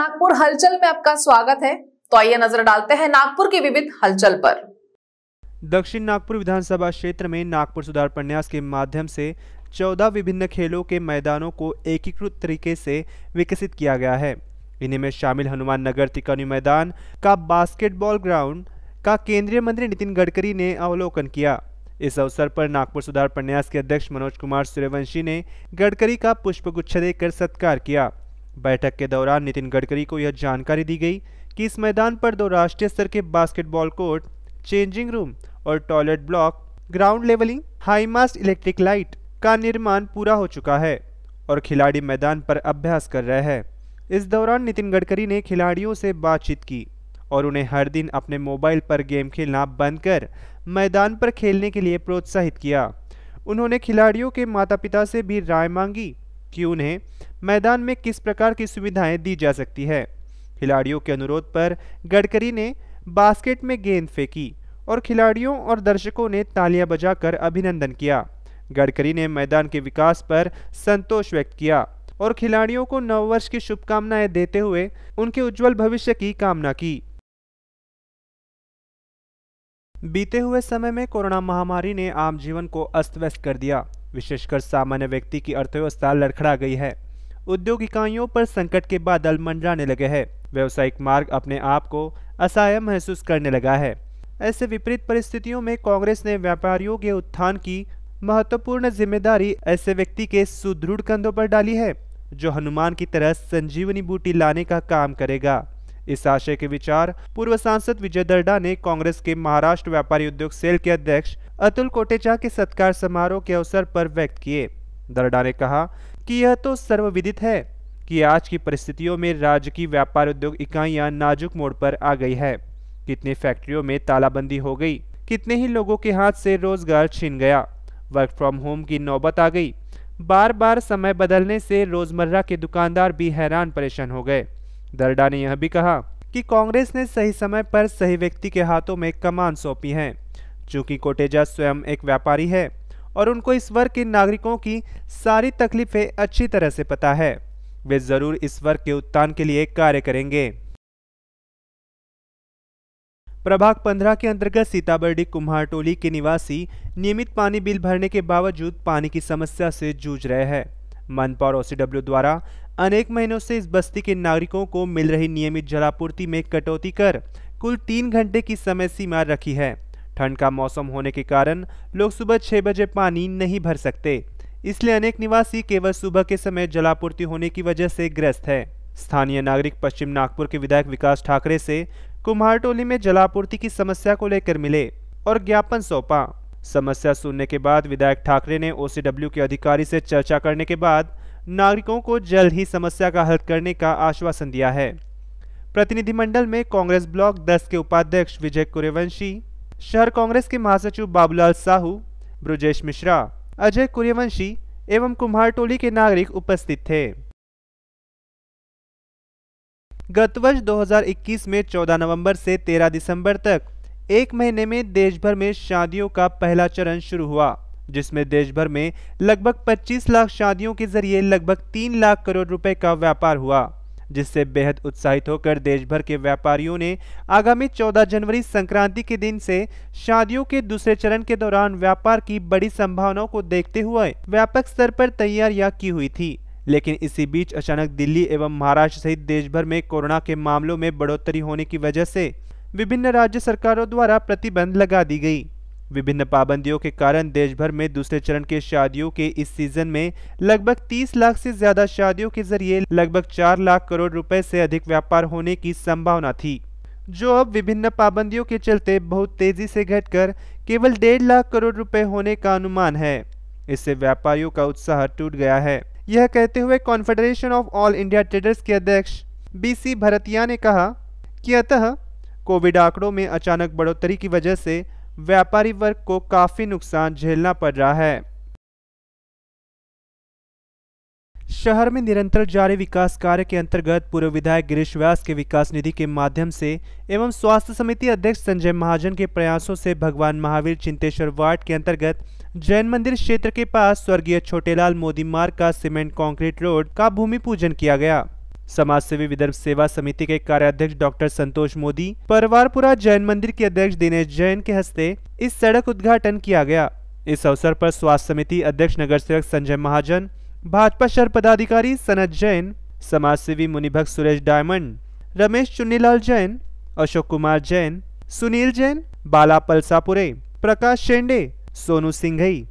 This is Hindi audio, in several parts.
नागपुर हलचल में आपका स्वागत है तो आइए नजर डालते हैं नागपुर की विविध हलचल पर दक्षिण नागपुर विधानसभा क्षेत्र में नागपुर सुधार प्रन्यास के माध्यम से चौदह विभिन्न खेलों के मैदानों को एकीकृत तरीके से विकसित किया गया है इन्हीं में शामिल हनुमान नगर तिकोनी मैदान का बास्केटबॉल ग्राउंड का केंद्रीय मंत्री नितिन गडकरी ने अवलोकन किया इस अवसर पर नागपुर सुधार प्रन्यास के अध्यक्ष मनोज कुमार सूर्यवंशी ने गडकरी का पुष्पगुच्छ देकर सत्कार किया बैठक के दौरान नितिन गडकरी को यह जानकारी दी गई कि इस मैदान पर दो राष्ट्रीय स्तर के बास्केटबॉल कोर्ट चेंजिंग रूम और toilet block ground levelling high mast electric light का निर्माण पूरा हो चुका है और खिलाड़ी मैदान पर अभ्यास कर रहे हैं इस दौरान नितिन गडकरी ने खिलाड़ियों से बातचीत की और उन्हें हर दिन अपने मोबाइल पर गेम खेलना बंद कर मैदान पर खेलने के लिए प्रोत्साहित किया उन्होंने खिलाड़ियों के माता पिता से भी राय मांगी कि उन्हें मैदान में किस प्रकार की सुविधाएं दी जा सकती है खिलाड़ियों के अनुरोध पर गडकरी ने बास्केट में गेंद फेंकी और खिलाड़ियों और दर्शकों ने तालियां बजाकर अभिनंदन किया गडकरी ने मैदान के विकास पर संतोष व्यक्त किया और खिलाड़ियों को नववर्ष की शुभकामनाएं देते हुए उनके उज्जवल भविष्य की कामना की बीते हुए समय में कोरोना महामारी ने आम जीवन को अस्त व्यस्त कर दिया विशेषकर सामान्य व्यक्ति की अर्थव्यवस्था लड़खड़ा गई है उद्योग इकाइयों पर संकट के बादल मंडराने लगे हैं व्यवसायिक मार्ग अपने आप को असहाय महसूस करने लगा है ऐसे विपरीत परिस्थितियों में कांग्रेस ने व्यापारियों के उत्थान की महत्वपूर्ण जिम्मेदारी ऐसे व्यक्ति के सुदृढ़ कंधों पर डाली है जो हनुमान की तरह संजीवनी बूटी लाने का काम करेगा इस आशय के विचार पूर्व सांसद विजय दर्डा ने कांग्रेस के महाराष्ट्र व्यापारी उद्योग सेल के अध्यक्ष अतुल कोटेचा के सत्कार समारोह के अवसर पर व्यक्त किए दर्डा ने कहा कि यह तो सर्वविदित है कि आज की परिस्थितियों में राज्य की व्यापार उद्योग इकाइयां नाजुक मोड़ पर आ गई है कितने फैक्ट्रियों में तालाबंदी हो गई कितने ही लोगों के हाथ से रोजगार छीन गया वर्क फ्रॉम होम की नौबत आ गई बार बार समय बदलने से रोजमर्रा के दुकानदार भी हैरान परेशान हो गए दरडा ने यह भी कहा कि कांग्रेस ने सही समय पर सही व्यक्ति के हाथों में कमान सौंपी है चूंकि कोटेजा स्वयं एक व्यापारी है और उनको इस वर्ग के नागरिकों की सारी तकलीफें अच्छी तरह से पता है वे जरूर इस वर्ग के उत्थान के लिए कार्य करेंगे प्रभाग पंद्रह के अंतर्गत सीताबर्डी कुम्हार टोली के निवासी नियमित पानी बिल भरने के बावजूद पानी की समस्या से जूझ रहे हैं मनपा और ओसीडब्ल्यू द्वारा अनेक महीनों से इस बस्ती के नागरिकों को मिल रही नियमित जलापूर्ति में कटौती कर कुल तीन घंटे की समय सीमा रखी है ठंड का मौसम होने के कारण लोग सुबह छह बजे पानी नहीं भर सकते इसलिए अनेक निवासी केवल सुबह के समय जलापूर्ति होने की वजह से ग्रस्त है स्थानीय नागरिक पश्चिम नागपुर के विधायक विकास ठाकरे से कुम्हार टोली में जलापूर्ति की समस्या को लेकर मिले और ज्ञापन सौंपा समस्या सुनने के बाद विधायक ठाकरे ने ओसीडब्ल्यू के अधिकारी से चर्चा करने के बाद नागरिकों को जल्द ही समस्या का हल करने का आश्वासन दिया है प्रतिनिधिमंडल में कांग्रेस ब्लॉक दस के उपाध्यक्ष विजय कुरेवंशी शहर कांग्रेस के महासचिव बाबूलाल साहू ब्रजेश मिश्रा अजय कुरेवंशी एवं कुम्हार टोली के नागरिक उपस्थित थे गत वर्ष 2021 में 14 नवंबर से 13 दिसंबर तक एक महीने में देश भर में शादियों का पहला चरण शुरू हुआ जिसमें देश भर में लगभग 25 लाख शादियों के जरिए लगभग 3 लाख करोड़ रुपए का व्यापार हुआ जिससे बेहद उत्साहित होकर देश भर के व्यापारियों ने आगामी 14 जनवरी संक्रांति के दिन से शादियों के दूसरे चरण के दौरान व्यापार की बड़ी संभावनाओं को देखते हुए व्यापक स्तर पर तैयारियां की हुई थी लेकिन इसी बीच अचानक दिल्ली एवं महाराष्ट्र सहित देश भर में कोरोना के मामलों में बढ़ोतरी होने की वजह से विभिन्न राज्य सरकारों द्वारा प्रतिबंध लगा दी गई विभिन्न पाबंदियों के कारण देश भर में दूसरे चरण के शादियों के इस सीजन में लगभग 30 लाख से ज्यादा शादियों के जरिए लगभग 4 लाख करोड़ रुपए से अधिक व्यापार होने की संभावना थी जो अब विभिन्न पाबंदियों के चलते बहुत तेजी से घटकर केवल डेढ़ लाख करोड़ रुपए होने का अनुमान है इससे व्यापारियों का उत्साह टूट गया है यह कहते हुए confederation of all India traders के अध्यक्ष बीसी भरतिया ने कहा कि अतः कोविड आंकड़ों में अचानक बढ़ोतरी की वजह से व्यापारी वर्ग को काफ़ी नुकसान झेलना पड़ रहा है शहर में निरंतर जारी विकास कार्य के अंतर्गत पूर्व विधायक गिरीश व्यास के विकास निधि के माध्यम से एवं स्वास्थ्य समिति अध्यक्ष संजय महाजन के प्रयासों से भगवान महावीर चिंतेश्वर वार्ड के अंतर्गत जैन मंदिर क्षेत्र के पास स्वर्गीय छोटेलाल मोदी मार्ग का सीमेंट कंक्रीट रोड का भूमि पूजन किया गया समाज सेवी विदर्भ सेवा समिति के कार्याध्यक्ष डॉक्टर संतोष मोदी परवारपुरा जैन मंदिर के अध्यक्ष दिनेश जैन के हस्ते इस सड़क उद्घाटन किया गया इस अवसर पर स्वास्थ्य समिति अध्यक्ष नगर सेवक संजय महाजन भाजपा शहर पदाधिकारी सनत जैन समाज सेवी मुनिभक्त सुरेश डायमंड रमेश चुन्नीलाल जैन अशोक कुमार जैन सुनील जैन बाला पलसापुरे प्रकाश शेंडे सोनू सिंघई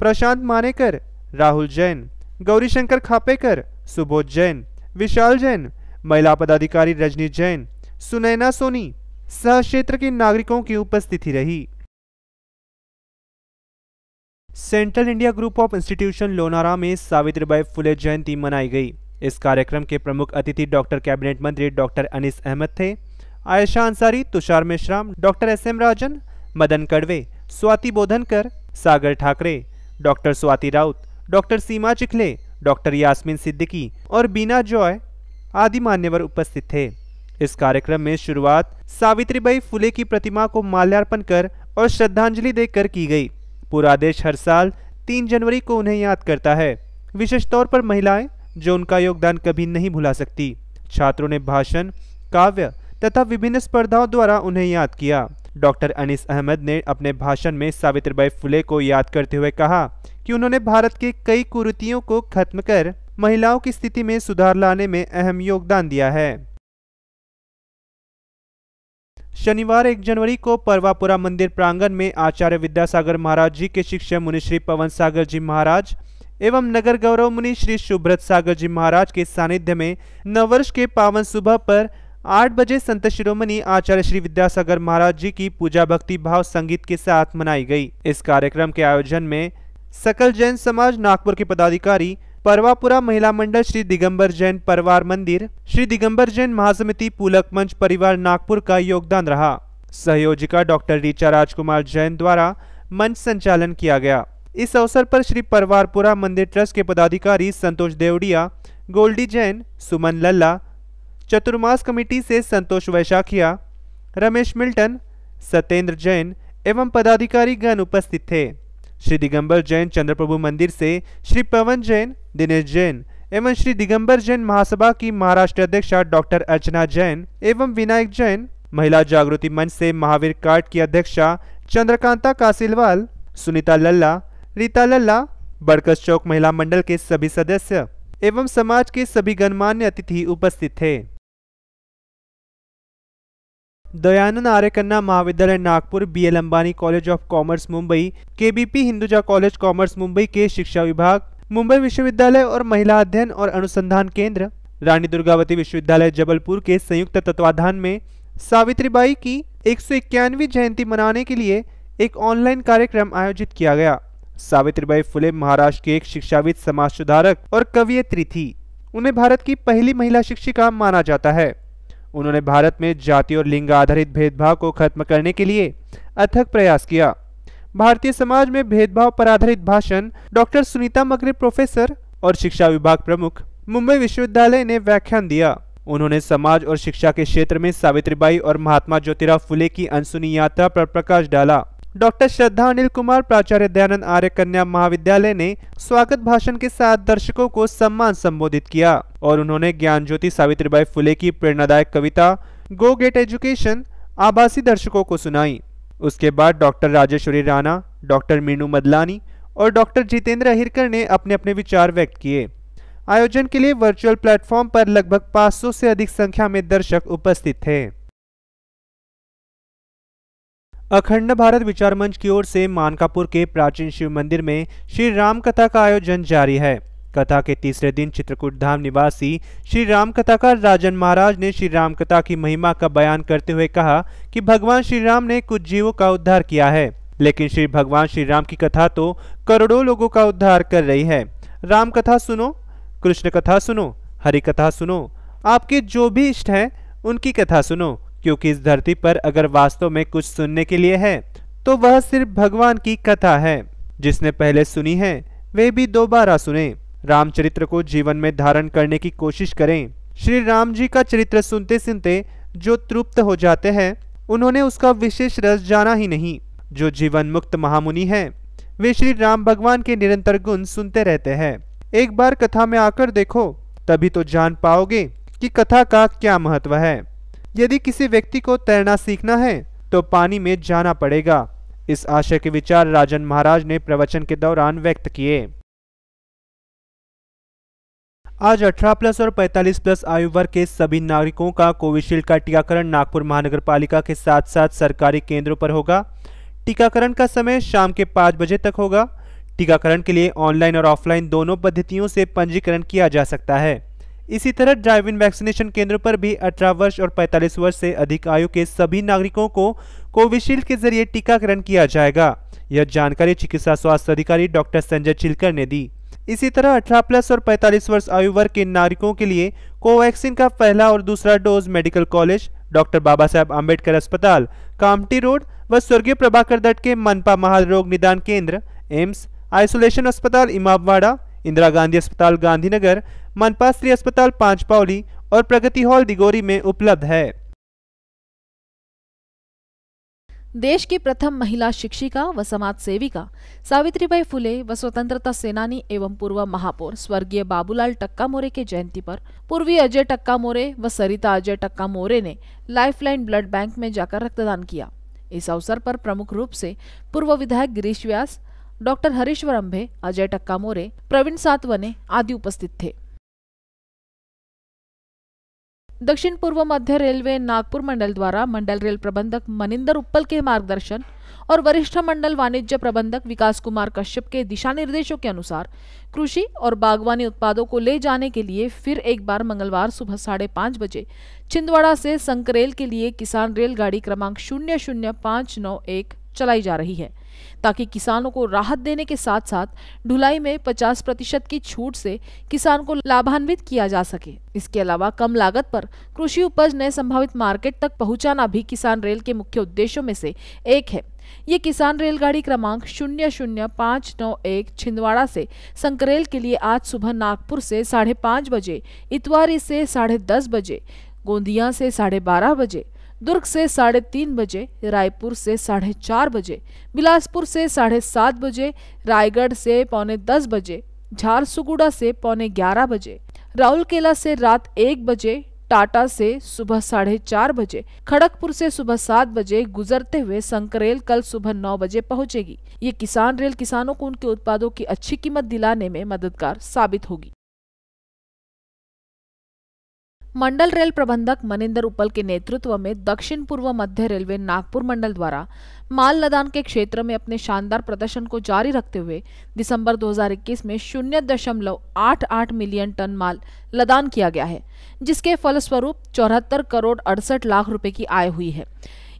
प्रशांत मानेकर राहुल जैन गौरीशंकर खापेकर सुबोध जैन विशाल जैन महिला पदाधिकारी रजनी जैन सुनैना सोनी सह क्षेत्र के नागरिकों की उपस्थिति रही Central India group of institution Lonara में सावित्रीबाई फुले जयंती मनाई गई इस कार्यक्रम के प्रमुख अतिथि डॉक्टर कैबिनेट मंत्री डॉक्टर अनिस अहमद थे Ayesha Ansari Tushar Mishra doctor S M Rajan Madan Kadwe Swati Bodhankar Sagar Thackeray doctor Swati Raut doctor Seema Chikhale doctor Yasmin Siddiqui और बीना जॉय आदि मान्यवर उपस्थित थे इस कार्यक्रम में शुरुआत सावित्रीबाई फुले की प्रतिमा को माल्यार्पण कर और श्रद्धांजलि देकर की गई पूरा देश हर साल तीन जनवरी को उन्हें याद करता है विशेष तौर पर महिलाएं जो उनका योगदान कभी नहीं भुला सकती छात्रों ने भाषण काव्य तथा विभिन्न स्पर्धाओं द्वारा उन्हें याद किया डॉक्टर अनिस अहमद ने अपने भाषण में सावित्रीबाई फुले को याद करते हुए कहा कि उन्होंने भारत के कई कुरीतियों को खत्म कर महिलाओं की स्थिति में सुधार लाने में अहम योगदान दिया है शनिवार 1 जनवरी को परवापुरा मंदिर प्रांगण में आचार्य विद्यासागर महाराज जी के शिक्षक मुनि श्री पवन सागर जी महाराज एवं नगर गौरव मुनि श्री सुब्रत सागर जी महाराज के सानिध्य में नववर्ष के पावन सुबह पर आठ बजे संत शिरोमणि आचार्य श्री विद्यासागर महाराज जी की पूजा भक्ति भाव संगीत के साथ मनाई गई इस कार्यक्रम के आयोजन में सकल जैन समाज नागपुर के पदाधिकारी परवापुरा महिला मंडल श्री दिगंबर जैन परिवार मंदिर श्री दिगंबर जैन महासमिति पुलक मंच परिवार नागपुर का योगदान रहा सहयोजिका डॉक्टर रीचा राजकुमार जैन द्वारा मंच संचालन किया गया इस अवसर पर श्री परवारपुरा मंदिर ट्रस्ट के पदाधिकारी संतोष देवड़िया गोल्डी जैन सुमन लल्ला चतुर्मास कमेटी से संतोष वैशाखिया रमेश मिल्टन सत्येंद्र जैन एवं पदाधिकारी गण उपस्थित थे श्री दिगंबर जैन चंद्रप्रभु मंदिर से श्री पवन जैन दिनेश जैन एवं श्री दिगंबर जैन महासभा की महाराष्ट्र अध्यक्षा डॉक्टर अर्चना जैन एवं विनायक जैन महिला जागृति मंच से महावीर कार्ड की अध्यक्षा चंद्रकांता कासिलवाल सुनीता लल्ला रीता लल्ला बड़कस चौक महिला मंडल के सभी सदस्य एवं समाज के सभी गणमान्य अतिथि उपस्थित थे दयानंद आर्यकन्ना महाविद्यालय Nagpur B L Ambani college of commerce Mumbai K B P Hinduja college commerce Mumbai के शिक्षा विभाग मुंबई विश्वविद्यालय और महिला अध्ययन और अनुसंधान केंद्र रानी दुर्गावती विश्वविद्यालय जबलपुर के संयुक्त तत्वाधान में सावित्रीबाई की एक जयंती मनाने के लिए एक ऑनलाइन कार्यक्रम आयोजित किया गया सावित्रीबाई फुले महाराष्ट्र के एक शिक्षाविद समाज सुधारक और कवियत्री थी उन्हें भारत की पहली महिला शिक्षिका माना जाता है उन्होंने भारत में जाति और लिंग आधारित भेदभाव को खत्म करने के लिए अथक प्रयास किया भारतीय समाज में भेदभाव पर आधारित भाषण डॉक्टर सुनीता मगरे प्रोफेसर और शिक्षा विभाग प्रमुख मुंबई विश्वविद्यालय ने व्याख्यान दिया उन्होंने समाज और शिक्षा के क्षेत्र में सावित्रीबाई और महात्मा ज्योतिराव फुले की अनसुनी यात्रा पर प्रकाश डाला डॉक्टर श्रद्धा अनिल कुमार प्राचार्य दयानंद आर्य कन्या महाविद्यालय ने स्वागत भाषण के साथ दर्शकों को सम्मान संबोधित किया और उन्होंने ज्ञान ज्योति सावित्रीबाई फुले की प्रेरणादायक कविता गो गेट एजुकेशन आभासी दर्शकों को सुनाई उसके बाद डॉक्टर राजेश्वरी राणा डॉक्टर मीनू मदलानी और डॉक्टर जितेंद्र अहिरकर ने अपने अपने विचार व्यक्त किए आयोजन के लिए वर्चुअल प्लेटफॉर्म पर लगभग 500 से अधिक संख्या में दर्शक उपस्थित थे अखंड भारत विचार मंच की ओर से मानकापुर के प्राचीन शिव मंदिर में श्री राम कथा का आयोजन जारी है कथा के तीसरे दिन चित्रकूट धाम निवासी श्री राम कथा का राजन महाराज ने श्री राम कथा की महिमा का बयान करते हुए कहा कि भगवान श्री राम ने कुछ जीवों का उद्धार किया है लेकिन श्री भगवान श्री राम की कथा तो करोड़ों लोगों का उद्धार कर रही है राम कथा सुनो कृष्ण कथा सुनो हरि कथा सुनो आपके जो भी इष्ट हैं उनकी कथा सुनो क्योंकि इस धरती पर अगर वास्तव में कुछ सुनने के लिए है तो वह सिर्फ भगवान की कथा है जिसने पहले सुनी है वे भी दोबारा सुने रामचरित्र को जीवन में धारण करने की कोशिश करें श्री राम जी का चरित्र सुनते सुनते जो तृप्त हो जाते हैं उन्होंने उसका विशेष रस जाना ही नहीं जो जीवन मुक्त महामुनि है वे श्री राम भगवान के निरंतर गुण सुनते रहते हैं एक बार कथा में आकर देखो तभी तो जान पाओगे कि कथा का क्या महत्व है यदि किसी व्यक्ति को तैरना सीखना है तो पानी में जाना पड़ेगा इस आशय के विचार राजन महाराज ने प्रवचन के दौरान व्यक्त किए आज 18 प्लस और 45 प्लस आयु वर्ग के सभी नागरिकों का कोविशील्ड का टीकाकरण नागपुर महानगर पालिका के साथ साथ सरकारी केंद्रों पर होगा टीकाकरण का समय शाम के पांच बजे तक होगा टीकाकरण के लिए ऑनलाइन और ऑफलाइन दोनों पद्धतियों से पंजीकरण किया जा सकता है इसी तरह ड्राइव इन वैक्सीनेशन केंद्र पर भी 18 वर्ष और 45 वर्ष से अधिक आयु के सभी नागरिकों को कोविशील्ड के जरिए टीकाकरण किया जाएगा यह जानकारी चिकित्सा स्वास्थ्य अधिकारी डॉक्टर संजय चिलकर ने दी इसी तरह 18 प्लस और 45 वर्ष आयु वर्ग के नागरिकों के लिए कोवैक्सीन का पहला और दूसरा dose medical college doctor Baba Saheb Ambedkar अस्पताल कामटी रोड व स्वर्गीय प्रभाकर दट के मनपा महारोग निदान केंद्र एम्स आइसोलेशन अस्पताल इमामवाड़ा इंदिरा गांधी अस्पताल गांधीनगर मनपाश्री अस्पताल पांचपावली और प्रगति हॉल दिगोरी में उपलब्ध है देश की प्रथम महिला शिक्षिका व समाज सेविका सावित्रीबाई फुले व स्वतंत्रता सेनानी एवं पूर्व महापौर स्वर्गीय बाबूलाल टक्का मोरे के जयंती पर पूर्वी अजय टक्का मोरे व सरिता अजय टक्का मोरे ने लाइफलाइन ब्लड बैंक में जाकर रक्तदान किया इस अवसर पर प्रमुख रूप से पूर्व विधायक गिरीश व्यास डॉक्टर हरीश्वर अंभे अजय टक्का मोरे प्रवीण सातवने आदि उपस्थित थे दक्षिण पूर्व मध्य रेलवे नागपुर मंडल द्वारा मंडल रेल प्रबंधक मनिंदर उप्पल के मार्गदर्शन और वरिष्ठ मंडल वाणिज्य प्रबंधक विकास कुमार कश्यप के दिशा निर्देशों के अनुसार कृषि और बागवानी उत्पादों को ले जाने के लिए फिर एक बार मंगलवार सुबह साढ़े पाँच बजे छिंदवाड़ा से संकरेल के लिए किसान रेलगाड़ी क्रमांक शून्य शून्य नौ एक चलाई जा रही है ताकि किसानों को राहत देने के साथ साथ ढुलाई में 50 प्रतिशत की छूट से किसान को लाभान्वित किया जा सके इसके अलावा कम लागत पर कृषि उपज नए संभावित मार्केट तक पहुंचाना भी किसान रेल के मुख्य उद्देश्यों में से एक है ये किसान रेलगाड़ी क्रमांक शून्य शून्य पाँच नौ एक छिंदवाड़ा से संकरेल के लिए आज सुबह नागपुर से साढ़े पाँच बजे इतवारी से साढ़े दस बजे गोंदिया से साढ़े बारह बजे दुर्ग से साढ़े तीन बजे रायपुर से साढ़े चार बजे बिलासपुर से साढ़े सात बजे रायगढ़ से पौने दस बजे झारसुगुड़ा से पौने ग्यारह बजे राउलकेला से रात एक बजे टाटा से सुबह साढ़े चार बजे खड़गपुर से सुबह सात बजे गुजरते हुए संकरेल कल सुबह नौ बजे पहुंचेगी ये किसान रेल किसानों को उनके उत्पादों की अच्छी कीमत दिलाने में मददगार साबित होगी मंडल रेल प्रबंधक मनिंदर उपल के नेतृत्व में दक्षिण पूर्व मध्य रेलवे नागपुर मंडल द्वारा माल लदान के क्षेत्र में अपने शानदार प्रदर्शन को जारी रखते हुए दिसंबर 2021 में शून्य दशमलव आठ आठ मिलियन टन माल लदान किया गया है जिसके फलस्वरूप चौहत्तर करोड़ अड़सठ लाख रुपए की आय हुई है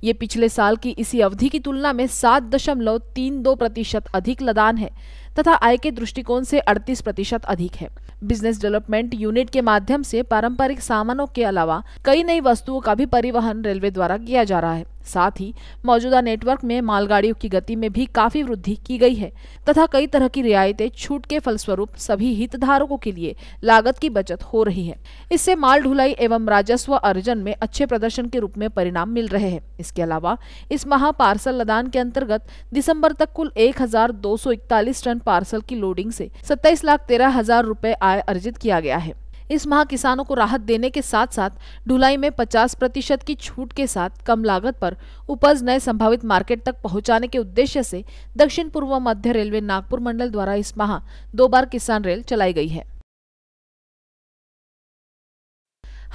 ये पिछले साल की इसी अवधि की तुलना में सात दशमलव तीन दो प्रतिशत अधिक लदान है तथा आय के दृष्टिकोण से 38 प्रतिशत अधिक है बिजनेस डेवलपमेंट यूनिट के माध्यम से पारंपरिक सामानों के अलावा कई नई वस्तुओं का भी परिवहन रेलवे द्वारा किया जा रहा है साथ ही मौजूदा नेटवर्क में मालगाड़ियों की गति में भी काफी वृद्धि की गई है तथा कई तरह की रियायतें छूट के फलस्वरूप सभी हितधारकों के लिए लागत की बचत हो रही है इससे माल ढुलाई एवं राजस्व अर्जन में अच्छे प्रदर्शन के रूप में परिणाम मिल रहे हैं इसके अलावा इस महा पार्सल लदान के अंतर्गत दिसंबर तक कुल एक टन पार्सल की लोडिंग से सत्ताईस लाख तेरह हजार रूपए आय अर्जित किया गया है इस माह किसानों को राहत देने के साथ साथ ढुलाई में 50 प्रतिशत की छूट के साथ कम लागत पर उपज नए संभावित मार्केट तक पहुंचाने के उद्देश्य से दक्षिण पूर्व मध्य रेलवे नागपुर मंडल द्वारा इस माह दो बार किसान रेल चलाई गई है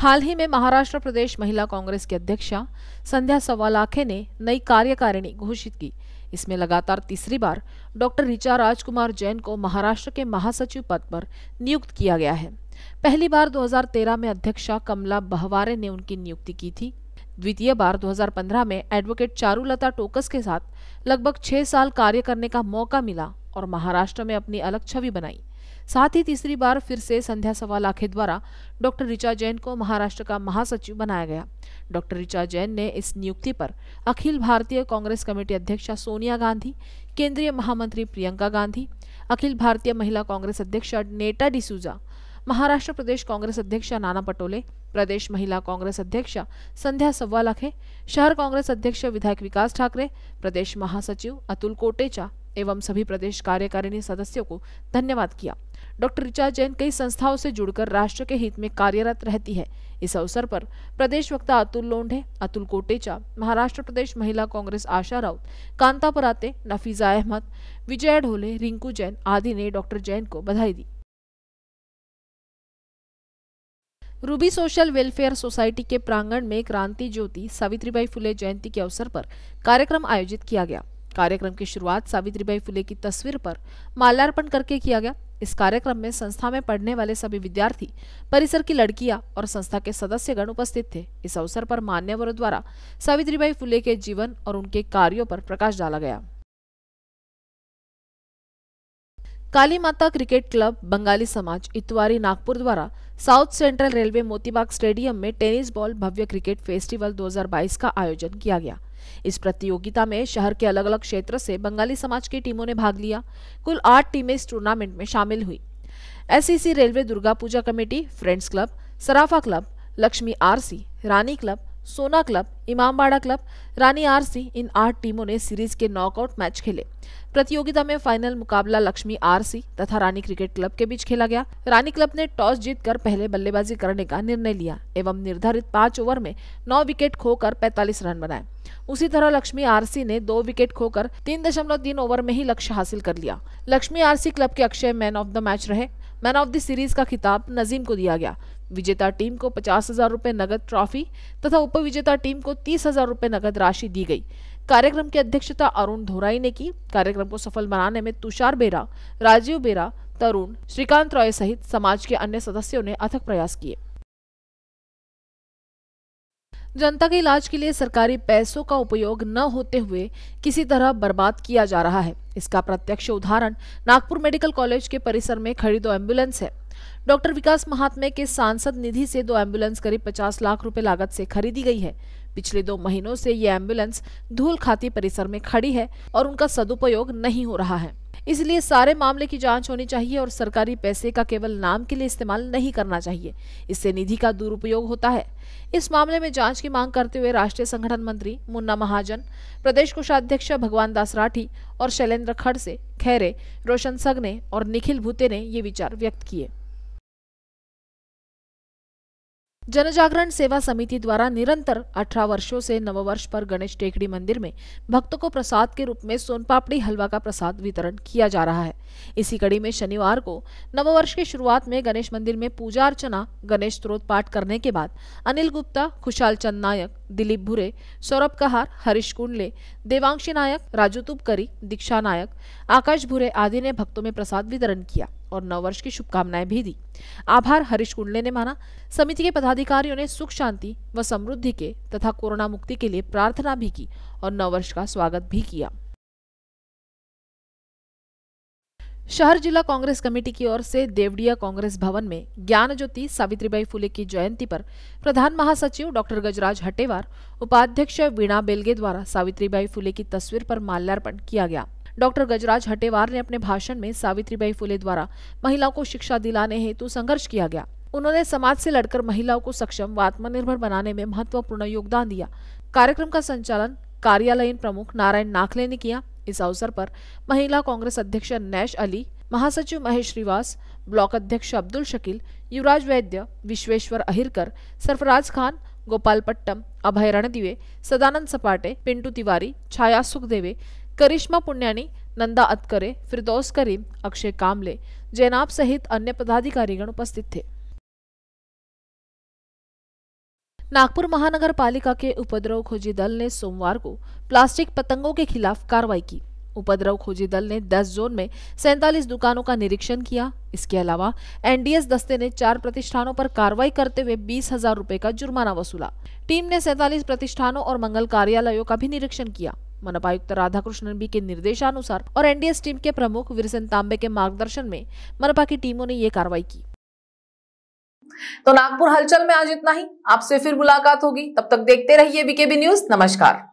हाल ही में महाराष्ट्र प्रदेश महिला कांग्रेस की अध्यक्षा संध्या सवालाखे ने नई कार्यकारिणी घोषित की इसमें लगातार तीसरी बार डॉक्टर ऋचा राजकुमार जैन को महाराष्ट्र के महासचिव पद पर नियुक्त किया गया है पहली बार 2013 में अध्यक्षा कमला बहवारे ने उनकी नियुक्ति की थी द्वितीय बार 2015 में एडवोकेट चारूलता टोकस के साथ लगभग छह साल कार्य करने का मौका मिला और महाराष्ट्र में अपनी अलग छवि बनाई साथ ही तीसरी बार फिर से संध्या सवा लाखे द्वारा डॉक्टर ऋचा जैन को महाराष्ट्र का महासचिव बनाया गया डॉक्टर ऋचा जैन ने इस नियुक्ति पर अखिल भारतीय कांग्रेस कमेटी अध्यक्षा सोनिया गांधी केंद्रीय महामंत्री प्रियंका गांधी अखिल भारतीय महिला कांग्रेस अध्यक्ष नेटा डिसूजा महाराष्ट्र प्रदेश कांग्रेस अध्यक्ष नाना पटोले प्रदेश महिला कांग्रेस अध्यक्ष संध्या सव्वालाखे शहर कांग्रेस अध्यक्ष विधायक विकास ठाकरे प्रदेश महासचिव अतुल कोटेचा एवं सभी प्रदेश कार्यकारिणी सदस्यों को धन्यवाद किया डॉक्टर ऋचा जैन कई संस्थाओं से जुड़कर राष्ट्र के हित में कार्यरत रहती है इस अवसर पर प्रदेश वक्ता अतुल लोंढे अतुल कोटेचा महाराष्ट्र प्रदेश महिला कांग्रेस आशा राउत कांता पराते नफीजा अहमद विजय ढोले रिंकू जैन आदि ने डॉक्टर जैन को बधाई दी रूबी सोशल वेलफेयर सोसाइटी के प्रांगण में क्रांति ज्योति सावित्रीबाई फुले जयंती के अवसर पर कार्यक्रम आयोजित किया गया कार्यक्रम की शुरुआत सावित्रीबाई फुले की तस्वीर पर माल्यार्पण करके किया गया इस कार्यक्रम में संस्था में पढ़ने वाले सभी विद्यार्थी परिसर की लड़कियां और संस्था के सदस्यगण उपस्थित थे इस अवसर पर मान्यवरों द्वारा सावित्रीबाई फुले के जीवन और उनके कार्यों पर प्रकाश डाला गया काली माता क्रिकेट क्लब बंगाली समाज इतवारी नागपुर द्वारा south central railway Motibagh stadium में टेनिस बॉल भव्य क्रिकेट फेस्टिवल 2022 का आयोजन किया गया इस प्रतियोगिता में शहर के अलग अलग क्षेत्र से बंगाली समाज की टीमों ने भाग लिया कुल आठ टीमें इस टूर्नामेंट में शामिल हुई S E C railway Durga Puja committee friends club Sarafa club Lakshmi R C Rani club Sona club Imambara club Rani R C इन आठ टीमों ने सीरीज के नॉकआउट मैच खेले प्रतियोगिता में फाइनल मुकाबला लक्ष्मी आरसी तथा रानी क्रिकेट क्लब के बीच खेला गया रानी क्लब ने टॉस जीतकर पहले बल्लेबाजी करने का निर्णय लिया एवं निर्धारित पांच ओवर में नौ विकेट खोकर 45 रन बनाए उसी तरह लक्ष्मी आरसी ने दो विकेट खोकर तीन दशमलव तीन ओवर में ही लक्ष्य हासिल कर लिया लक्ष्मी आरसी क्लब के Akshay man of the match रहे मैन ऑफ द सीरीज का खिताब नजीम को दिया गया विजेता टीम को पचास हजार रुपये नगद ट्रॉफी तथा उपविजेता टीम को तीस हजार रूपए नगद राशि दी गई कार्यक्रम की अध्यक्षता अरुण धोराई ने की कार्यक्रम को सफल बनाने में तुषार बेरा राजीव बेरा तरुण श्रीकांत रॉय सहित समाज के अन्य सदस्यों ने अथक प्रयास किए जनता के इलाज के लिए सरकारी पैसों का उपयोग न होते हुए किसी तरह बर्बाद किया जा रहा है इसका प्रत्यक्ष उदाहरण नागपुर मेडिकल कॉलेज के परिसर में खड़ी दो एम्बुलेंस है डॉक्टर विकास महात्मे के सांसद निधि से दो एम्बुलेंस करीब 50 लाख रुपए लागत से खरीदी गई है पिछले दो महीनों से ये एम्बुलेंस धूल खाती परिसर में खड़ी है और उनका सदुपयोग नहीं हो रहा है इसलिए सारे मामले की जांच होनी चाहिए और सरकारी पैसे का केवल नाम के लिए इस्तेमाल नहीं करना चाहिए इससे निधि का दुरुपयोग होता है इस मामले में जांच की मांग करते हुए राष्ट्रीय संगठन मंत्री मुन्ना महाजन प्रदेश कोषाध्यक्ष भगवान दास राठी और शैलेन्द्र खड़से खैरे रोशन सगने और निखिल भूते ने ये विचार व्यक्त किए जनजागरण सेवा समिति द्वारा निरंतर 18 वर्षों से नववर्ष पर गणेश टेकड़ी मंदिर में भक्तों को प्रसाद के रूप में सोनपापड़ी हलवा का प्रसाद वितरण किया जा रहा है इसी कड़ी में शनिवार को नववर्ष की शुरुआत में गणेश मंदिर में पूजा अर्चना गणेश स्त्रोत पाठ करने के बाद अनिल गुप्ता खुशाल चंद नायक दिलीप भूरे सौरभ कहार हरीश कुंडले देवांशी नायक राजू तुपकरी दीक्षा नायक आकाश भूरे आदि ने भक्तों में प्रसाद वितरण किया और नववर्ष की शुभकामनाएं भी दी आभार हरीश कुंडले ने माना समिति के पदाधिकारियों ने सुख शांति व समृद्धि के तथा कोरोना मुक्ति के लिए प्रार्थना भी की और नववर्ष का स्वागत भी किया शहर जिला कांग्रेस कमेटी की ओर से देवडिया कांग्रेस भवन में ज्ञान ज्योति सावित्रीबाई फुले की जयंती पर प्रधान महासचिव डॉक्टर गजराज हटेवार उपाध्यक्ष वीणा बेलगे द्वारा सावित्रीबाई फुले की तस्वीर पर माल्यार्पण किया गया डॉक्टर गजराज हटेवार ने अपने भाषण में सावित्रीबाई फुले द्वारा महिलाओं को शिक्षा दिलाने हेतु संघर्ष किया गया उन्होंने समाज से लड़कर महिलाओं को सक्षम व आत्मनिर्भर बनाने में महत्वपूर्ण योगदान दिया कार्यक्रम का संचालन कार्यालयीन प्रमुख नारायण नाखले ने किया इस अवसर पर महिला कांग्रेस अध्यक्ष नैश अली महासचिव महेश श्रीवास ब्लॉक अध्यक्ष अब्दुल शकील युवराज वैद्य विश्वेश्वर अहिरकर सरफराज खान गोपाल पट्टम अभय रणदिवे सदानंद सपाटे पिंटू तिवारी छाया सुखदेवे करिश्मा पुण्यानी नंदा अतकरे फिरदौस करीम अक्षय कामले जैनाब सहित अन्य पदाधिकारीगण उपस्थित थे नागपुर महानगर पालिका के उपद्रव खोजी दल ने सोमवार को प्लास्टिक पतंगों के खिलाफ कार्रवाई की उपद्रव खोजी दल ने 10 जोन में सैंतालीस दुकानों का निरीक्षण किया इसके अलावा एनडीएस दस्ते ने चार प्रतिष्ठानों पर कार्रवाई करते हुए बीस हजार रूपए का जुर्माना वसूला टीम ने सैतालीस प्रतिष्ठानों और मंगल कार्यालयों का भी निरीक्षण किया मनपायुक्त राधाकृष्णन बी के निर्देशानुसार और एनडीएस टीम के प्रमुख वीरसेन तांबे के मार्गदर्शन में मनपा की टीमों ने ये कार्रवाई की तो नागपुर हलचल में आज इतना ही आपसे फिर मुलाकात होगी तब तक देखते रहिए बीकेबी न्यूज नमस्कार